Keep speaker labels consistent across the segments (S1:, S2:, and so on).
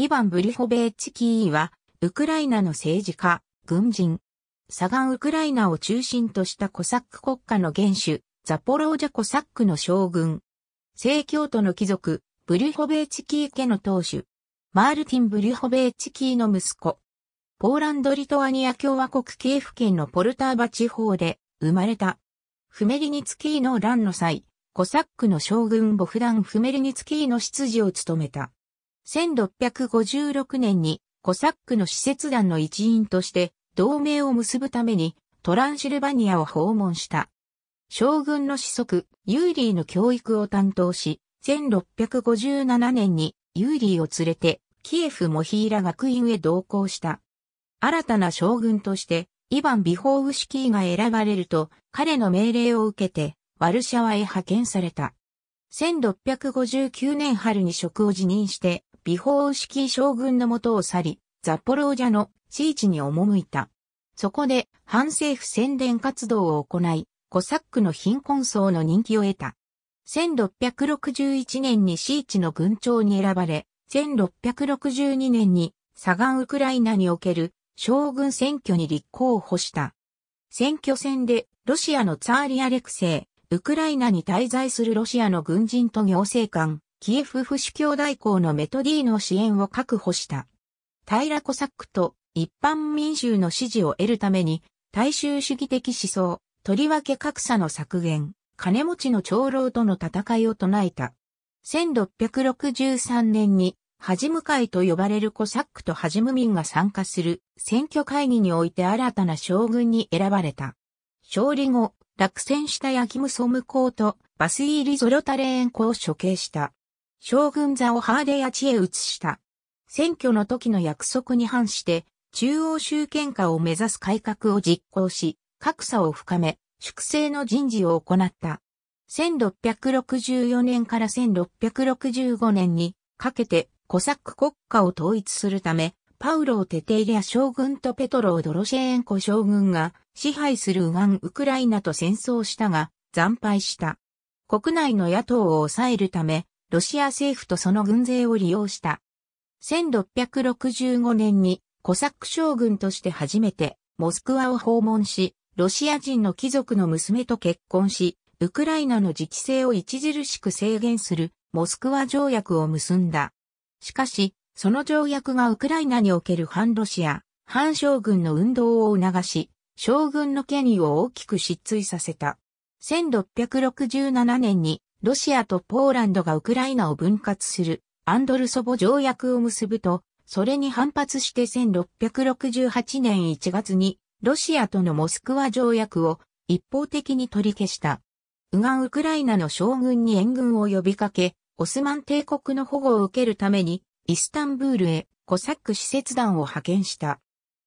S1: イヴァン・ブリュホベーチキーは、ウクライナの政治家、軍人。サガンウクライナを中心としたコサック国家の元首、ザポロージャコサックの将軍。正教徒の貴族、ブリュホベーチキー家の当主。マールティン・ブリュホベーチキーの息子。ポーランド・リトアニア共和国系府県のポルターバ地方で生まれた。フメリニツキーの乱の際、コサックの将軍ボフダン・フメリニツキーの執事を務めた。1656年にコサックの使節団の一員として同盟を結ぶためにトランシルバニアを訪問した。将軍の子息、ユーリーの教育を担当し、1657年にユーリーを連れてキエフモヒーラ学院へ同行した。新たな将軍として、イヴァン・ビホーウシキーが選ばれると、彼の命令を受けて、ワルシャワへ派遣された。1659年春に職を辞任して、違法式将軍のもとを去り、ザポロージャの地域に赴いた。そこで反政府宣伝活動を行い、コサックの貧困層の人気を得た。1661年にシーチの軍長に選ばれ、1662年にサガンウクライナにおける将軍選挙に立候補した。選挙戦でロシアのツァーリアレクセイ、ウクライナに滞在するロシアの軍人と行政官、キエフ府主教代行のメトディーの支援を確保した。平コサックと一般民衆の支持を得るために、大衆主義的思想、とりわけ格差の削減、金持ちの長老との戦いを唱えた。1663年に、はじむ会と呼ばれるコサックとはじむ民が参加する選挙会議において新たな将軍に選ばれた。勝利後、落選したヤキムソム公とバスイーリ・ゾロタレーン公を処刑した。将軍座をハーデヤ地へ移した。選挙の時の約束に反して、中央集権化を目指す改革を実行し、格差を深め、粛清の人事を行った。1664年から1665年にかけて、コサック国家を統一するため、パウロー・テテイリア将軍とペトロー・ドロシェーンコ将軍が支配するウガンウクライナと戦争したが、惨敗した。国内の野党を抑えるため、ロシア政府とその軍勢を利用した。1665年にコサック将軍として初めてモスクワを訪問し、ロシア人の貴族の娘と結婚し、ウクライナの自治性を著しく制限するモスクワ条約を結んだ。しかし、その条約がウクライナにおける反ロシア、反将軍の運動を促し、将軍の権威を大きく失墜させた。1667年にロシアとポーランドがウクライナを分割するアンドルソボ条約を結ぶと、それに反発して1668年1月にロシアとのモスクワ条約を一方的に取り消した。ウガンウクライナの将軍に援軍を呼びかけ、オスマン帝国の保護を受けるためにイスタンブールへコサック使節団を派遣した。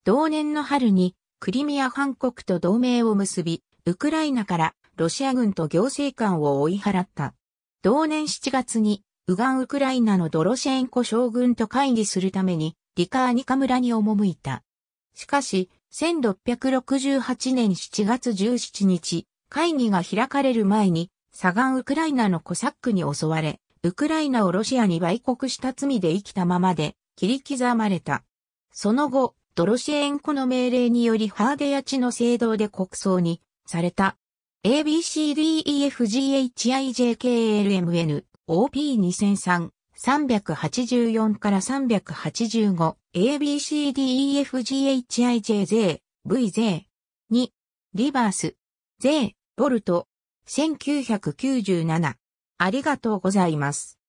S1: 同年の春にクリミア半国と同盟を結び、ウクライナからロシア軍と行政官を追い払った。同年7月に、ウガンウクライナのドロシェンコ将軍と会議するために、リカーニカ村に赴いた。しかし、1668年7月17日、会議が開かれる前に、サガンウクライナのコサックに襲われ、ウクライナをロシアに売国した罪で生きたままで、切り刻まれた。その後、ドロシェンコの命令によりハーデヤチの聖堂で国葬にされた。ABCDEFGHIJKLMN、OP2003、384から385、ABCDEFGHIJZ、VZ、2、リバース、税、ボルト、1997。ありがとうございます。